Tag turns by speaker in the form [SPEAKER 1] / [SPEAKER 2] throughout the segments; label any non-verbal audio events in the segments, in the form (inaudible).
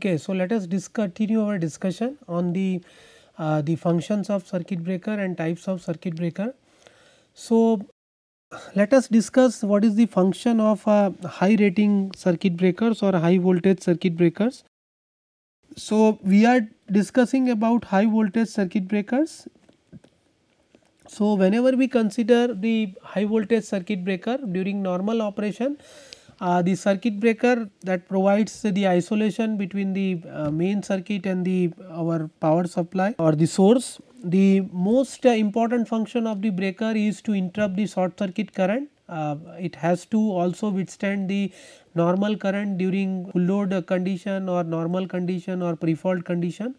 [SPEAKER 1] Okay, so let us continue our discussion on the uh, the functions of circuit breaker and types of circuit breaker. So let us discuss what is the function of uh, high rating circuit breakers or high voltage circuit breakers. So we are discussing about high voltage circuit breakers. So whenever we consider the high voltage circuit breaker during normal operation, uh, the circuit breaker that provides the isolation between the uh, main circuit and the our power supply or the source. The most uh, important function of the breaker is to interrupt the short circuit current. Uh, it has to also withstand the normal current during full load condition or normal condition or pre-fault condition.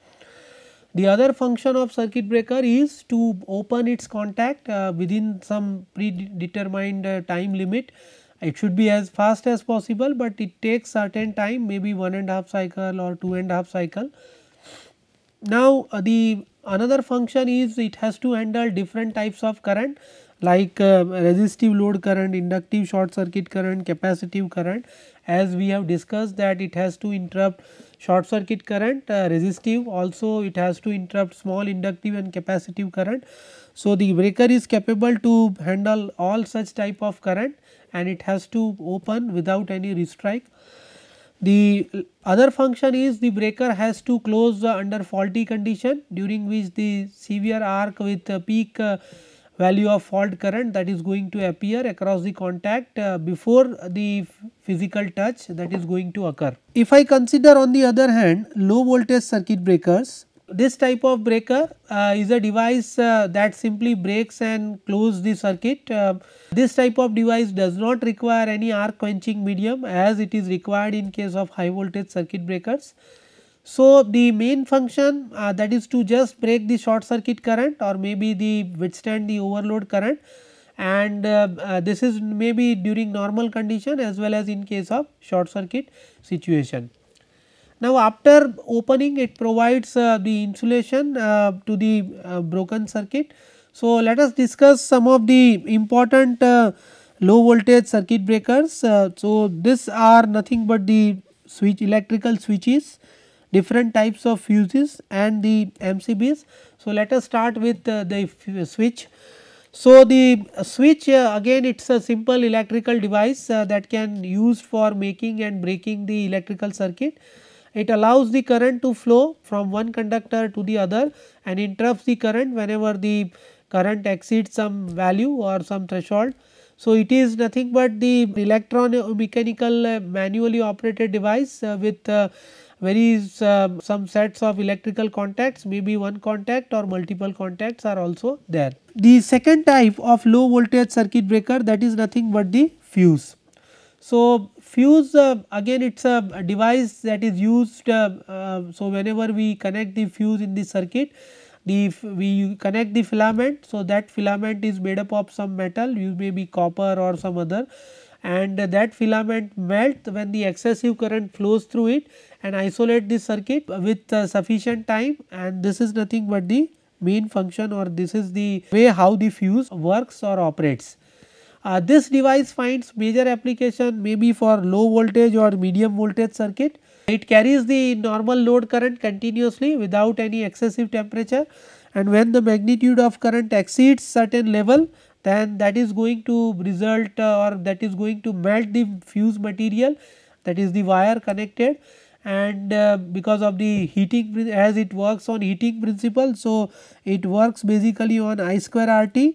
[SPEAKER 1] The other function of circuit breaker is to open its contact uh, within some predetermined uh, time limit it should be as fast as possible, but it takes certain time, maybe one and a half cycle or two and a half cycle. Now, uh, the another function is it has to handle different types of current like uh, resistive load current, inductive short circuit current, capacitive current as we have discussed that it has to interrupt short circuit current uh, resistive also it has to interrupt small inductive and capacitive current. So, the breaker is capable to handle all such type of current and it has to open without any restrike. The other function is the breaker has to close uh, under faulty condition during which the severe arc with uh, peak value of fault current that is going to appear across the contact uh, before the physical touch that is going to occur. If I consider on the other hand low voltage circuit breakers, this type of breaker uh, is a device uh, that simply breaks and close the circuit. Uh, this type of device does not require any arc quenching medium as it is required in case of high voltage circuit breakers. So, the main function uh, that is to just break the short circuit current or maybe the withstand the overload current and uh, uh, this is maybe during normal condition as well as in case of short circuit situation. Now, after opening it provides uh, the insulation uh, to the uh, broken circuit. So, let us discuss some of the important low voltage circuit breakers. so, these are nothing but the switch electrical switches different types of fuses and the MCBs. So, let us start with uh, the uh, switch. So, the uh, switch uh, again it is a simple electrical device uh, that can used for making and breaking the electrical circuit. It allows the current to flow from one conductor to the other and interrupts the current whenever the current exceeds some value or some threshold. So, it is nothing but the electron uh, mechanical manually operated device with very uh, some sets of electrical contacts maybe one contact or multiple contacts are also there. The second type of low voltage circuit breaker that is nothing but the fuse. So, fuse uh, again it is a device that is used uh, uh, so whenever we connect the fuse in the circuit the we connect the filament. So, that filament is made up of some metal you may be copper or some other and that filament melt when the excessive current flows through it and isolate the circuit with uh, sufficient time and this is nothing but the main function or this is the way how the fuse works or operates. Uh, this device finds major application maybe for low voltage or medium voltage circuit. It carries the normal load current continuously without any excessive temperature and when the magnitude of current exceeds certain level then that is going to result uh, or that is going to melt the fuse material that is the wire connected and uh, because of the heating as it works on heating principle so it works basically on i square rt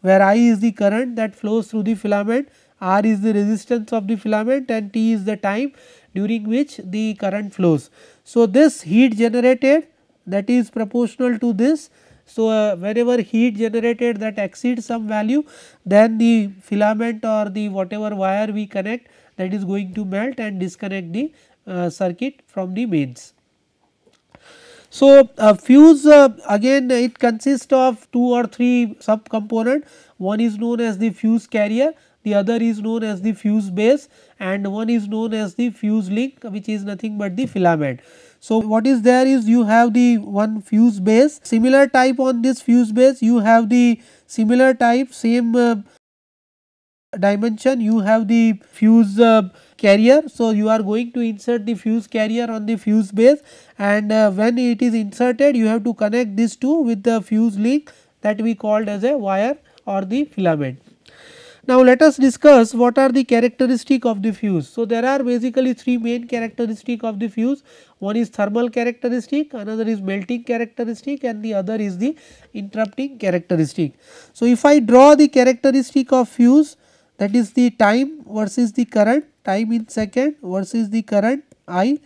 [SPEAKER 1] where i is the current that flows through the filament r is the resistance of the filament and t is the time during which the current flows so this heat generated that is proportional to this so, uh, whenever heat generated that exceeds some value then the filament or the whatever wire we connect that is going to melt and disconnect the uh, circuit from the mains. So, a fuse uh, again it consists of two or three sub component one is known as the fuse carrier the other is known as the fuse base and one is known as the fuse link which is nothing but the filament. So what is there is you have the one fuse base similar type on this fuse base you have the similar type same uh, dimension you have the fuse uh, carrier. So you are going to insert the fuse carrier on the fuse base and uh, when it is inserted you have to connect these two with the fuse link that we called as a wire or the filament. Now, let us discuss what are the characteristic of the fuse. So, there are basically three main characteristic of the fuse. One is thermal characteristic, another is melting characteristic and the other is the interrupting characteristic. So, if I draw the characteristic of fuse that is the time versus the current, time in second versus the current I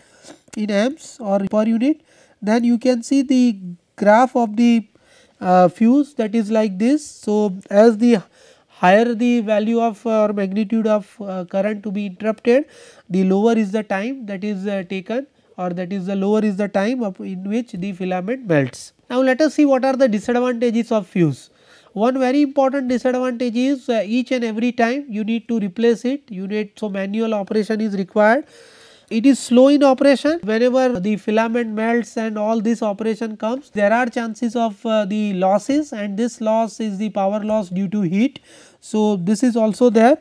[SPEAKER 1] in amps or per unit, then you can see the graph of the uh, fuse that is like this. So, as the higher the value of uh, or magnitude of uh, current to be interrupted, the lower is the time that is uh, taken or that is the lower is the time in which the filament melts. Now, let us see what are the disadvantages of fuse. One very important disadvantage is uh, each and every time you need to replace it, you need so manual operation is required it is slow in operation whenever the filament melts and all this operation comes there are chances of uh, the losses and this loss is the power loss due to heat. So, this is also there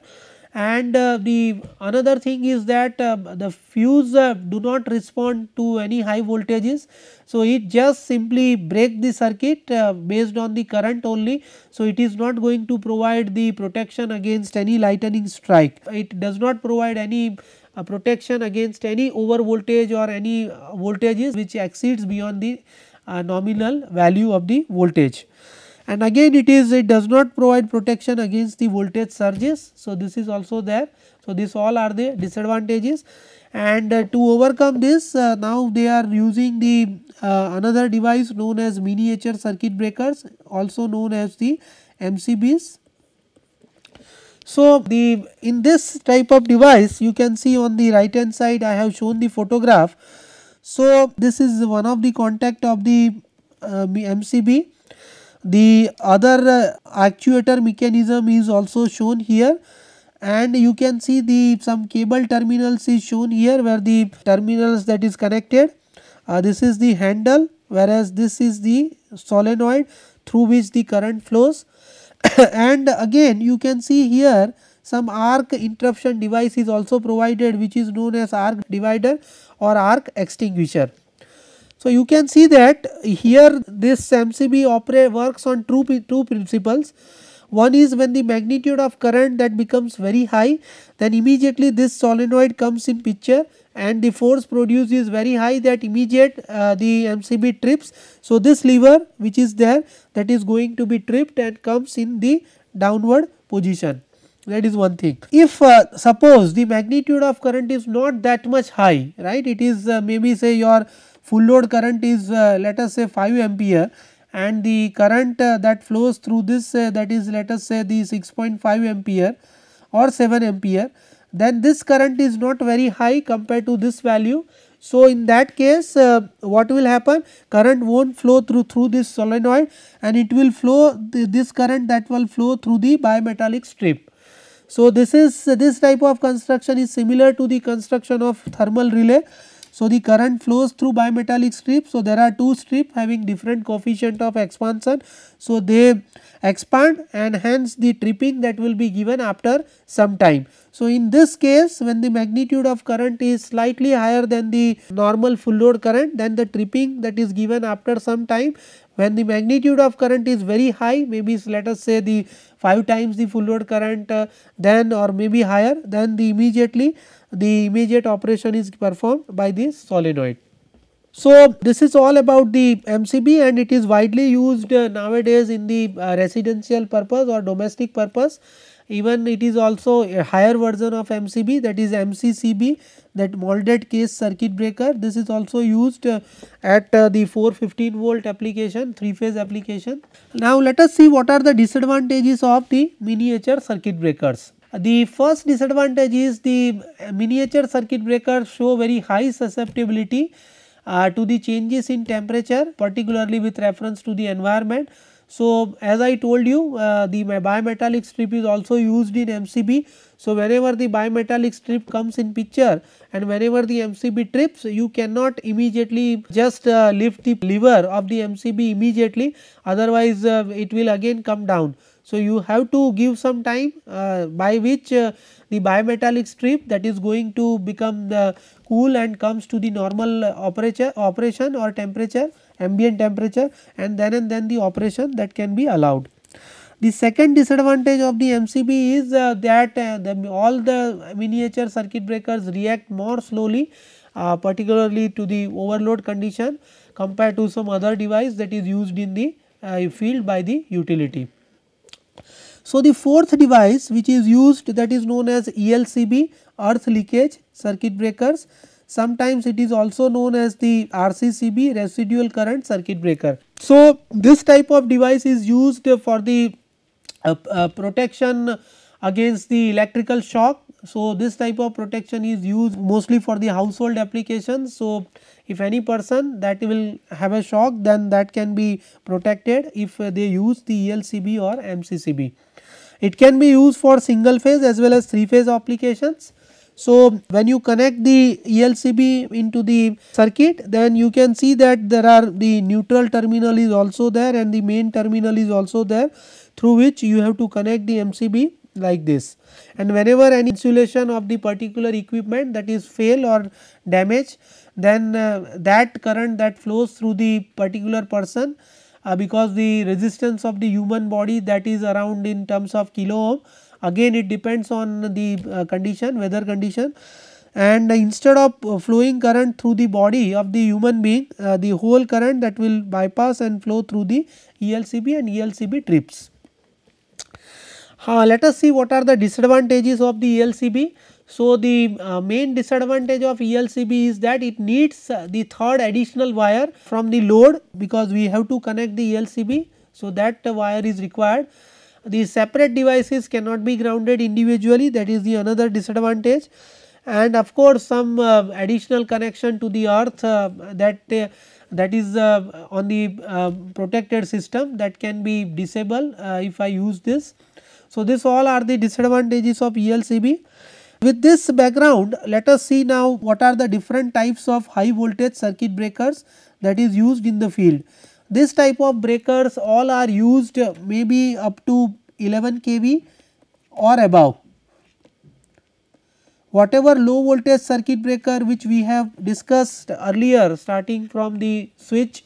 [SPEAKER 1] and uh, the another thing is that uh, the fuse uh, do not respond to any high voltages. So, it just simply break the circuit uh, based on the current only. So, it is not going to provide the protection against any lightning strike. It does not provide any a protection against any over voltage or any uh, voltages which exceeds beyond the uh, nominal value of the voltage. And again it is it does not provide protection against the voltage surges. So, this is also there. So, this all are the disadvantages and uh, to overcome this uh, now they are using the uh, another device known as miniature circuit breakers also known as the MCBs so, the in this type of device you can see on the right hand side I have shown the photograph. So, this is one of the contact of the uh, MCB. The other uh, actuator mechanism is also shown here and you can see the some cable terminals is shown here where the terminals that is connected. Uh, this is the handle whereas this is the solenoid through which the current flows (coughs) and again you can see here some arc interruption device is also provided which is known as arc divider or arc extinguisher. So, you can see that here this SAMCB operate works on two, two principles. One is when the magnitude of current that becomes very high, then immediately this solenoid comes in picture and the force produced is very high that immediate uh, the MCB trips. So, this lever which is there that is going to be tripped and comes in the downward position that is one thing. If uh, suppose the magnitude of current is not that much high right it is uh, maybe say your full load current is uh, let us say 5 ampere and the current uh, that flows through this uh, that is let us say the 6.5 ampere or 7 ampere then this current is not very high compared to this value. So, in that case uh, what will happen current will not flow through through this solenoid and it will flow th this current that will flow through the bi-metallic strip. So, this is uh, this type of construction is similar to the construction of thermal relay so the current flows through bimetallic strip. So there are two strip having different coefficient of expansion. So they expand and hence the tripping that will be given after some time. So in this case when the magnitude of current is slightly higher than the normal full load current then the tripping that is given after some time when the magnitude of current is very high maybe let us say the 5 times the full load current uh, then or maybe higher then the immediately the immediate operation is performed by the solenoid. So, this is all about the MCB and it is widely used uh, nowadays in the uh, residential purpose or domestic purpose. Even it is also a higher version of MCB that is MCCB that molded case circuit breaker. This is also used uh, at the 415 volt application, 3 phase application. Now, let us see what are the disadvantages of the miniature circuit breakers. The first disadvantage is the miniature circuit breakers show very high susceptibility uh, to the changes in temperature particularly with reference to the environment. So, as I told you uh, the bimetallic strip is also used in MCB. So, whenever the bimetallic strip comes in picture and whenever the MCB trips you cannot immediately just uh, lift the lever of the MCB immediately otherwise uh, it will again come down. So, you have to give some time uh, by which uh, the bimetallic strip that is going to become the cool and comes to the normal uh, operation or temperature ambient temperature and then and then the operation that can be allowed. The second disadvantage of the MCB is uh, that uh, the, all the miniature circuit breakers react more slowly uh, particularly to the overload condition compared to some other device that is used in the uh, field by the utility. So, the fourth device which is used that is known as ELCB earth leakage circuit breakers. Sometimes it is also known as the RCCB residual current circuit breaker. So, this type of device is used for the uh, uh, protection against the electrical shock. So, this type of protection is used mostly for the household applications. So, if any person that will have a shock then that can be protected if they use the ELCB or MCCB. It can be used for single phase as well as three phase applications. So, when you connect the ELCB into the circuit then you can see that there are the neutral terminal is also there and the main terminal is also there through which you have to connect the MCB like this and whenever any insulation of the particular equipment that is fail or damage then uh, that current that flows through the particular person uh, because the resistance of the human body that is around in terms of kilo ohm again it depends on the uh, condition weather condition and instead of uh, flowing current through the body of the human being uh, the whole current that will bypass and flow through the ELCB and ELCB trips. Uh, let us see what are the disadvantages of the ELCB. So, the uh, main disadvantage of ELCB is that it needs uh, the third additional wire from the load because we have to connect the ELCB. So, that uh, wire is required. The separate devices cannot be grounded individually that is the another disadvantage and of course, some uh, additional connection to the earth uh, that uh, that is on the protected system that can be disabled if I use this. So, this all are the disadvantages of ELCB. With this background, let us see now what are the different types of high voltage circuit breakers that is used in the field. This type of breakers all are used maybe up to 11 kV or above. Whatever low voltage circuit breaker which we have discussed earlier starting from the switch,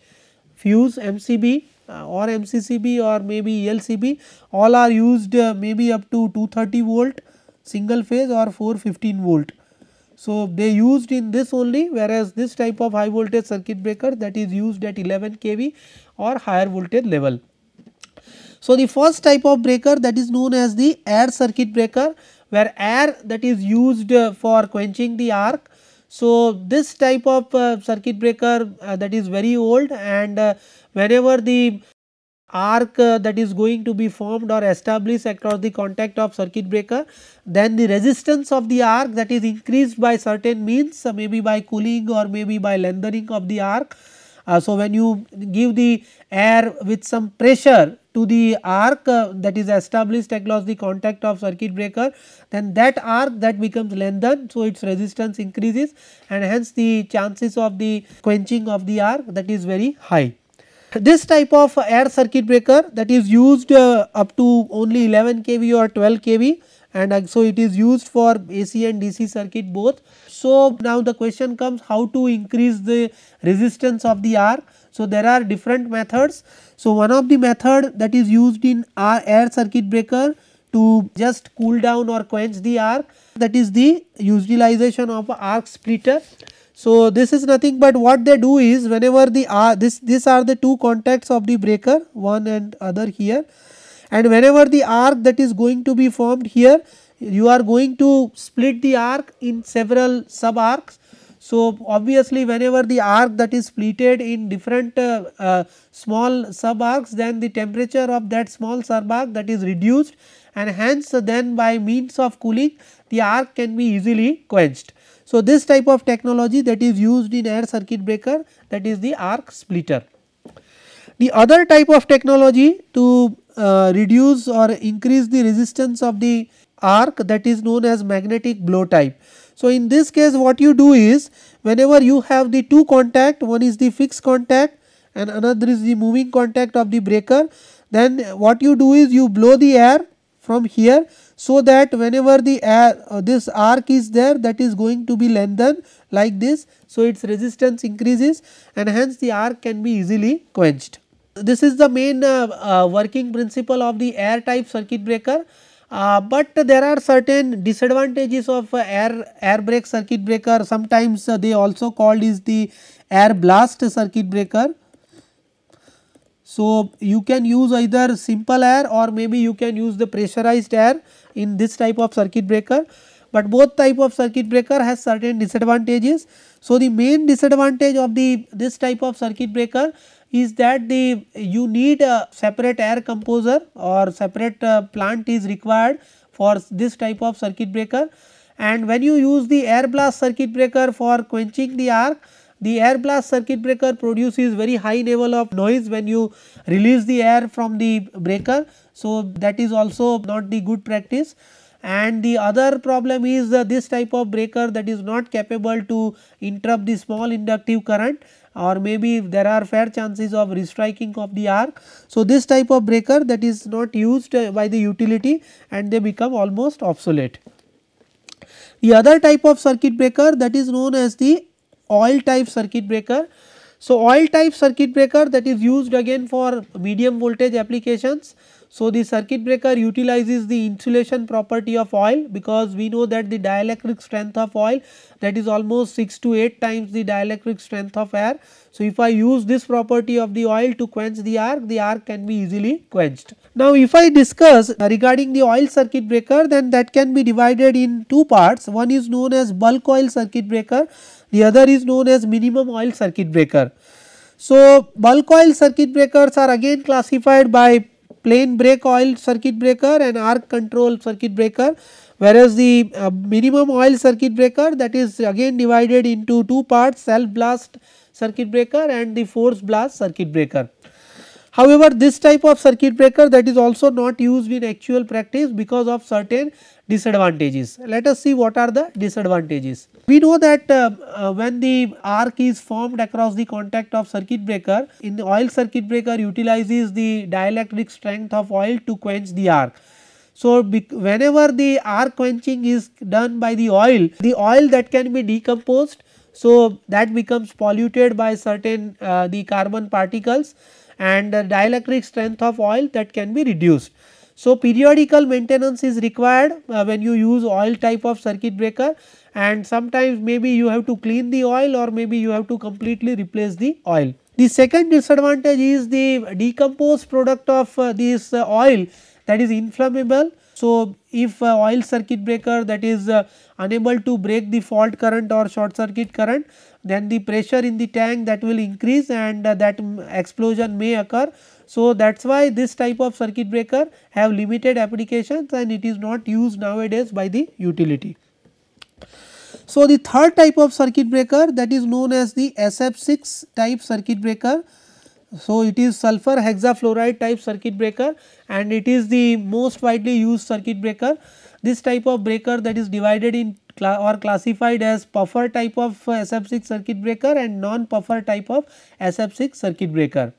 [SPEAKER 1] fuse, MCB uh, or MCCB or maybe LCB all are used uh, maybe up to 230 volt single phase or 415 volt. So, they used in this only whereas this type of high voltage circuit breaker that is used at 11 kV or higher voltage level. So, the first type of breaker that is known as the air circuit breaker where air that is used uh, for quenching the arc. So, this type of uh, circuit breaker uh, that is very old and uh, whenever the arc uh, that is going to be formed or established across the contact of circuit breaker then the resistance of the arc that is increased by certain means uh, maybe by cooling or maybe by lengthening of the arc. Uh, so, when you give the air with some pressure to the arc uh, that is established across the contact of circuit breaker, then that arc that becomes lengthened. So, its resistance increases and hence the chances of the quenching of the arc that is very high. This type of air circuit breaker that is used uh, up to only 11 kV or 12 kV and uh, so it is used for AC and DC circuit both. So now the question comes how to increase the resistance of the R. So there are different methods. So one of the method that is used in our air circuit breaker to just cool down or quench the arc that is the utilization of arc splitter. So this is nothing but what they do is whenever the uh, this these are the two contacts of the breaker one and other here and whenever the arc that is going to be formed here you are going to split the arc in several sub arcs. So obviously whenever the arc that is splitted in different uh, uh, small sub arcs then the temperature of that small sub arc that is reduced and hence then by means of cooling the arc can be easily quenched. So, this type of technology that is used in air circuit breaker that is the arc splitter. The other type of technology to uh, reduce or increase the resistance of the arc that is known as magnetic blow type. So, in this case what you do is whenever you have the two contact one is the fixed contact and another is the moving contact of the breaker then what you do is you blow the air from here so that whenever the air, uh, this arc is there that is going to be lengthened like this. So, its resistance increases and hence the arc can be easily quenched. This is the main uh, uh, working principle of the air type circuit breaker. Uh, but there are certain disadvantages of uh, air air brake circuit breaker sometimes uh, they also called is the air blast circuit breaker so, you can use either simple air or maybe you can use the pressurized air in this type of circuit breaker. But both type of circuit breaker has certain disadvantages. So, the main disadvantage of the this type of circuit breaker is that the you need a separate air composer or separate uh, plant is required for this type of circuit breaker. And when you use the air blast circuit breaker for quenching the arc, the air blast circuit breaker produces very high level of noise when you release the air from the breaker. So, that is also not the good practice and the other problem is uh, this type of breaker that is not capable to interrupt the small inductive current or maybe there are fair chances of restriking of the arc. So, this type of breaker that is not used uh, by the utility and they become almost obsolete. The other type of circuit breaker that is known as the oil type circuit breaker. So, oil type circuit breaker that is used again for medium voltage applications. So, the circuit breaker utilizes the insulation property of oil because we know that the dielectric strength of oil that is almost 6 to 8 times the dielectric strength of air. So, if I use this property of the oil to quench the arc, the arc can be easily quenched. Now, if I discuss regarding the oil circuit breaker then that can be divided in two parts. One is known as bulk oil circuit breaker the other is known as minimum oil circuit breaker. So, bulk oil circuit breakers are again classified by plain brake oil circuit breaker and arc control circuit breaker whereas the uh, minimum oil circuit breaker that is again divided into two parts self blast circuit breaker and the force blast circuit breaker. However, this type of circuit breaker that is also not used in actual practice because of certain disadvantages. Let us see what are the disadvantages. We know that uh, uh, when the arc is formed across the contact of circuit breaker, in the oil circuit breaker utilizes the dielectric strength of oil to quench the arc. So, whenever the arc quenching is done by the oil, the oil that can be decomposed. So, that becomes polluted by certain uh, the carbon particles and dielectric strength of oil that can be reduced. So, periodical maintenance is required uh, when you use oil type of circuit breaker and sometimes maybe you have to clean the oil or maybe you have to completely replace the oil. The second disadvantage is the decomposed product of uh, this uh, oil that is inflammable so, if uh, oil circuit breaker that is uh, unable to break the fault current or short circuit current then the pressure in the tank that will increase and uh, that mm, explosion may occur. So, that is why this type of circuit breaker have limited applications and it is not used nowadays by the utility. So, the third type of circuit breaker that is known as the SF6 type circuit breaker so, it is sulfur hexafluoride type circuit breaker and it is the most widely used circuit breaker. This type of breaker that is divided in cla or classified as puffer type of SF6 circuit breaker and non-puffer type of SF6 circuit breaker.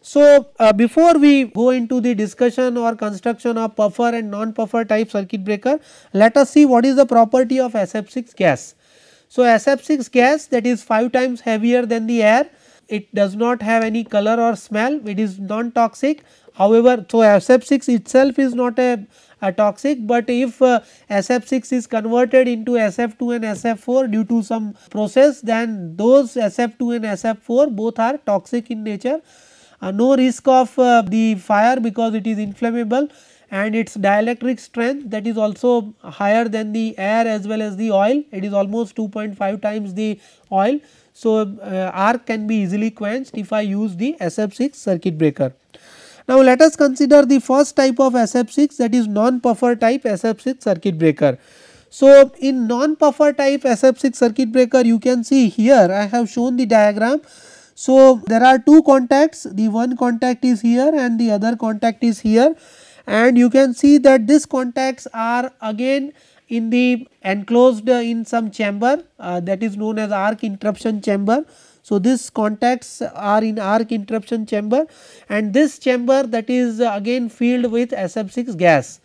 [SPEAKER 1] So, uh, before we go into the discussion or construction of puffer and non-puffer type circuit breaker, let us see what is the property of SF6 gas. So, SF6 gas that is 5 times heavier than the air it does not have any color or smell it is non toxic however so SF6 itself is not a, a toxic but if uh, SF6 is converted into SF2 and SF4 due to some process then those SF2 and SF4 both are toxic in nature uh, no risk of uh, the fire because it is inflammable and its dielectric strength that is also higher than the air as well as the oil it is almost 2.5 times the oil so, uh, R can be easily quenched if I use the SF6 circuit breaker. Now, let us consider the first type of SF6 that is non-puffer type SF6 circuit breaker. So, in non-puffer type SF6 circuit breaker you can see here I have shown the diagram. So, there are two contacts the one contact is here and the other contact is here and you can see that these contacts are again in the enclosed uh, in some chamber uh, that is known as arc interruption chamber. So, these contacts are in arc interruption chamber and this chamber that is uh, again filled with SF6 gas.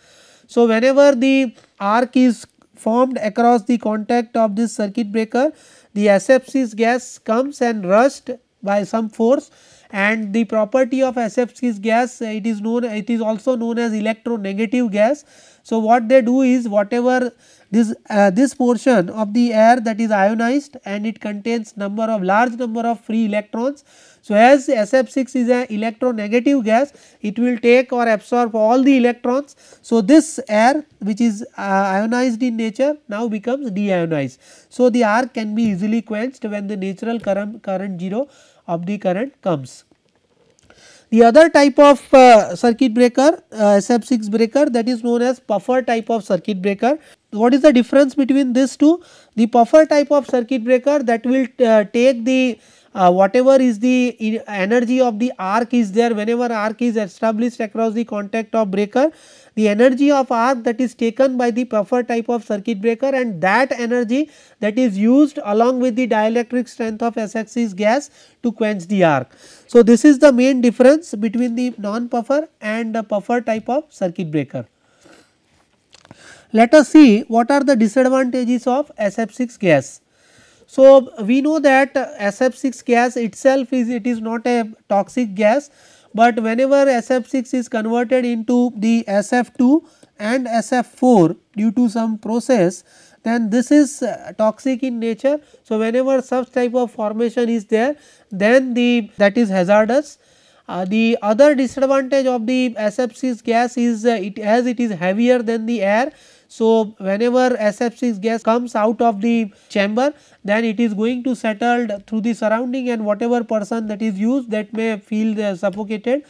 [SPEAKER 1] So, whenever the arc is formed across the contact of this circuit breaker, the SF6 gas comes and rushed by some force and the property of SF6 gas it is known it is also known as electronegative gas so, what they do is whatever this, uh, this portion of the air that is ionized and it contains number of large number of free electrons. So, as SF6 is an electronegative gas, it will take or absorb all the electrons. So, this air which is uh, ionized in nature now becomes deionized. So, the arc can be easily quenched when the natural current, current 0 of the current comes. The other type of uh, circuit breaker, uh, SF6 breaker that is known as puffer type of circuit breaker. What is the difference between these two? The puffer type of circuit breaker that will uh, take the uh, whatever is the energy of the arc is there whenever arc is established across the contact of breaker the energy of arc that is taken by the puffer type of circuit breaker and that energy that is used along with the dielectric strength of SX's gas to quench the arc. So, this is the main difference between the non-puffer and the puffer type of circuit breaker. Let us see what are the disadvantages of SF6 gas. So, we know that SF6 gas itself is it is not a toxic gas but whenever SF6 is converted into the SF2 and SF4 due to some process then this is uh, toxic in nature. So, whenever such type of formation is there then the that is hazardous. Uh, the other disadvantage of the SF6 gas is uh, it as it is heavier than the air. So, whenever SF6 gas comes out of the chamber then it is going to settle through the surrounding and whatever person that is used that may feel suffocated.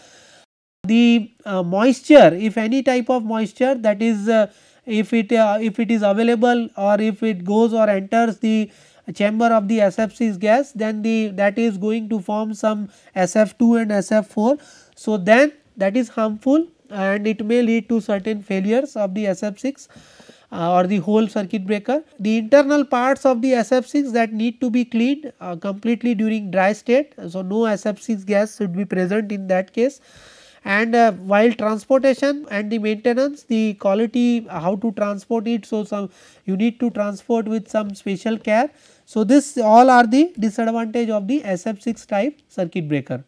[SPEAKER 1] The uh, moisture if any type of moisture that is uh, if it uh, if it is available or if it goes or enters the chamber of the SF6 gas then the that is going to form some SF2 and SF4. So, then that is harmful and it may lead to certain failures of the SF6. Uh, or the whole circuit breaker. The internal parts of the SF6 that need to be cleaned uh, completely during dry state. So, no SF6 gas should be present in that case and uh, while transportation and the maintenance the quality uh, how to transport it. So, some you need to transport with some special care. So, this all are the disadvantage of the SF6 type circuit breaker.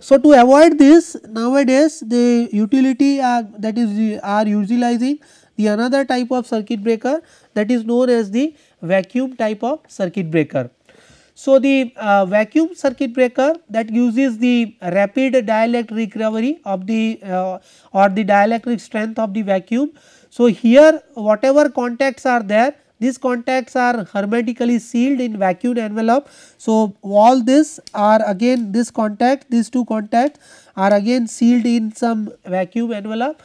[SPEAKER 1] So, to avoid this nowadays the utility are, that is are utilizing the another type of circuit breaker that is known as the vacuum type of circuit breaker. So, the uh, vacuum circuit breaker that uses the rapid dielectric recovery of the uh, or the dielectric strength of the vacuum. So, here whatever contacts are there these contacts are hermetically sealed in vacuum envelope. So, all this are again this contact these two contacts are again sealed in some vacuum envelope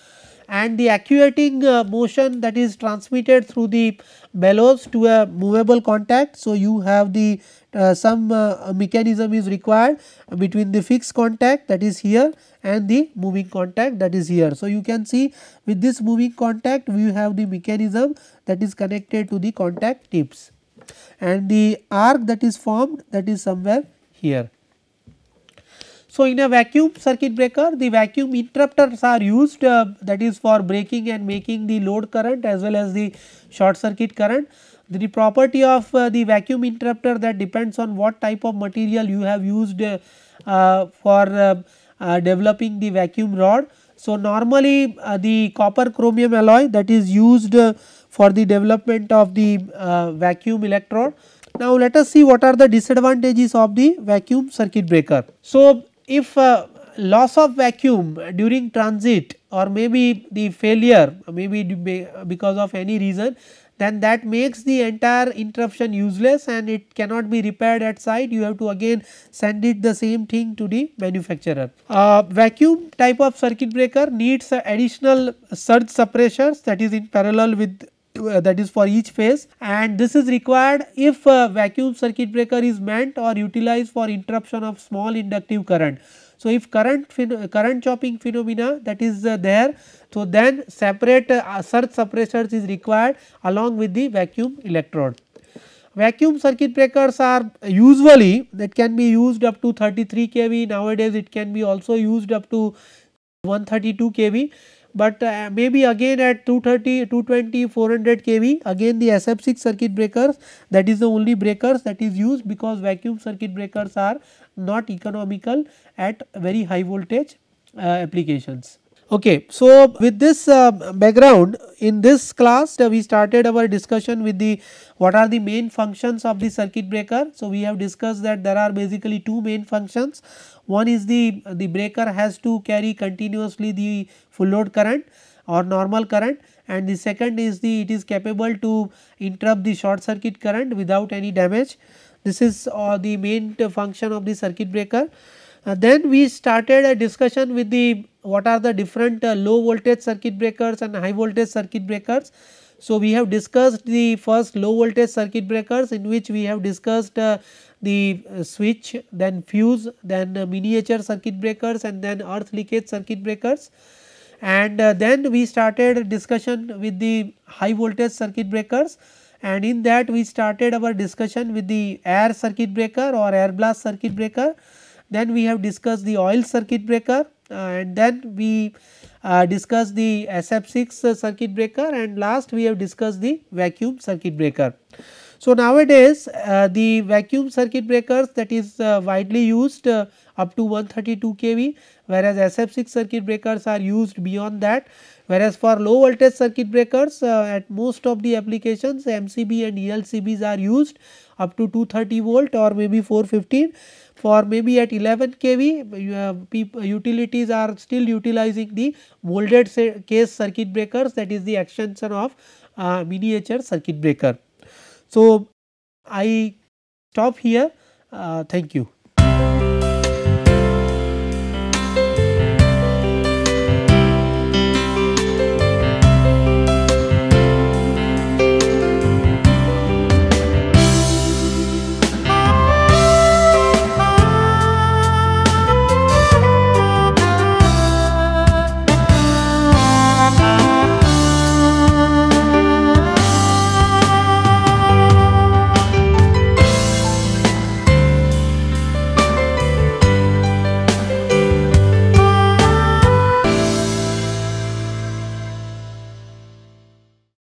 [SPEAKER 1] and the actuating uh, motion that is transmitted through the bellows to a movable contact. So, you have the uh, some uh, mechanism is required between the fixed contact that is here and the moving contact that is here. So, you can see with this moving contact we have the mechanism that is connected to the contact tips and the arc that is formed that is somewhere here. So, in a vacuum circuit breaker the vacuum interrupters are used uh, that is for breaking and making the load current as well as the short circuit current. The property of uh, the vacuum interrupter that depends on what type of material you have used uh, uh for um, uh, developing the vacuum rod. So, normally uh, the copper chromium alloy that is used for the development of the vacuum electrode. Now, let us see what are the disadvantages of the vacuum circuit breaker. So, if uh, loss of vacuum during transit or maybe the failure maybe because of any reason then that makes the entire interruption useless and it cannot be repaired at site you have to again send it the same thing to the manufacturer. Uh, vacuum type of circuit breaker needs additional surge suppressors that is in parallel with uh, that is for each phase and this is required if vacuum circuit breaker is meant or utilized for interruption of small inductive current. So, if current current chopping phenomena that is uh, there, so then separate uh, surge suppressors is required along with the vacuum electrode. Vacuum circuit breakers are usually that can be used up to 33 kV nowadays it can be also used up to 132 kV but uh, maybe again at 230, 220, 400 kV again the SF6 circuit breakers that is the only breakers that is used because vacuum circuit breakers are not economical at very high voltage uh, applications. Okay, so with this uh, background in this class uh, we started our discussion with the what are the main functions of the circuit breaker. So, we have discussed that there are basically two main functions one is the, the breaker has to carry continuously the full load current or normal current and the second is the it is capable to interrupt the short circuit current without any damage. This is uh, the main function of the circuit breaker. Uh, then we started a discussion with the what are the different uh, low voltage circuit breakers and high voltage circuit breakers so, we have discussed the first low voltage circuit breakers in which we have discussed uh, the uh, switch, then fuse, then uh, miniature circuit breakers and then earth leakage circuit breakers. And uh, then we started discussion with the high voltage circuit breakers and in that we started our discussion with the air circuit breaker or air blast circuit breaker. Then we have discussed the oil circuit breaker uh, and then we uh, discussed the SF6 uh, circuit breaker and last we have discussed the vacuum circuit breaker. So, nowadays the vacuum circuit breakers that is widely used up to 132 kV whereas SF6 circuit breakers are used beyond that whereas for low voltage circuit breakers uh, at most of the applications MCB and ELCBs are used up to 230 volt or maybe 415 for maybe at 11 kV uh, utilities are still utilizing the molded case circuit breakers that is the extension of uh, miniature circuit breaker. So, I stop here. Uh, thank you.